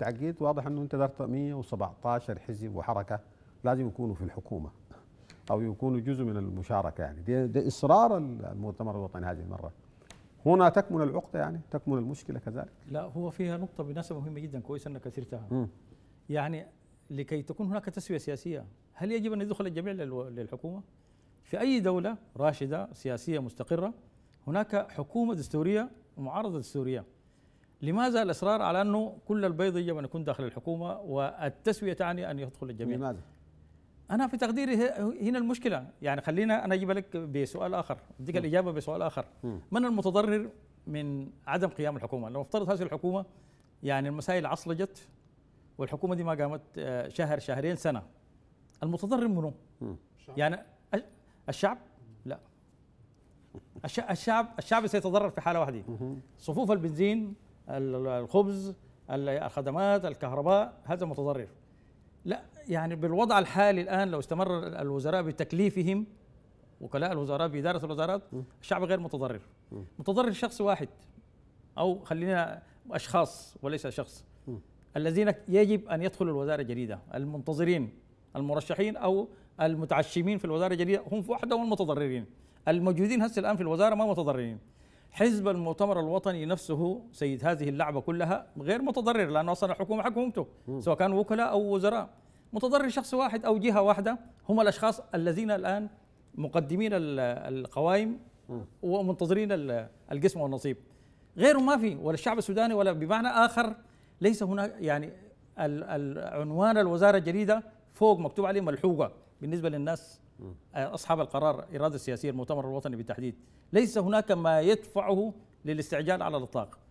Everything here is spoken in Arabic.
تعقيد واضح انه انت دارت 117 حزب وحركه لازم يكونوا في الحكومه او يكونوا جزء من المشاركه يعني ده, ده اصرار المؤتمر الوطني هذه المره هنا تكمن العقده يعني تكمن المشكله كذلك لا هو فيها نقطه بالمناسبه مهمه جدا كويس انك اثرتها يعني لكي تكون هناك تسويه سياسيه هل يجب ان يدخل الجميع للحكومه في اي دوله راشده سياسيه مستقره هناك حكومه دستوريه ومعارضه دستوريه لماذا الاصرار على انه كل البيض يجب ان يكون داخل الحكومه والتسويه تعني ان يدخل الجميع لماذا؟ انا في تقديري هنا المشكله يعني خلينا انا اجيب لك بسؤال اخر اديك الاجابه بسؤال اخر م. من المتضرر من عدم قيام الحكومه لو افترض هذه الحكومه يعني المسائل عصلجت والحكومه دي ما قامت آه، شهر شهرين سنه المتضرر منه يعني الشعب لا الشعب الشعب سيتضرر في حاله واحده صفوف البنزين الخبز الخدمات الكهرباء هذا متضرر لا يعني بالوضع الحالي الآن لو استمر الوزراء بتكليفهم وكلاء الوزراء بإدارة الوزارات الشعب غير متضرر متضرر شخص واحد أو خلينا أشخاص وليس شخص الذين يجب أن يدخلوا الوزارة الجديدة المنتظرين المرشحين أو المتعشمين في الوزارة الجديدة هم وحدهم المتضررين الموجودين هسه الآن في الوزارة ما متضررين حزب المؤتمر الوطني نفسه سيد هذه اللعبة كلها غير متضرر لأنه أصلا الحكومة حكومته سواء كان وكلاء أو وزراء متضرر شخص واحد أو جهة واحدة هم الأشخاص الذين الآن مقدمين القوائم ومنتظرين القسم والنصيب غيره ما في ولا الشعب السوداني ولا بمعنى آخر ليس هناك يعني عنوان الوزارة الجديدة فوق مكتوب عليه ملحوقة بالنسبه للناس آه، اصحاب القرار الاراده السياسيه المؤتمر الوطني بالتحديد ليس هناك ما يدفعه للاستعجال على الاطلاق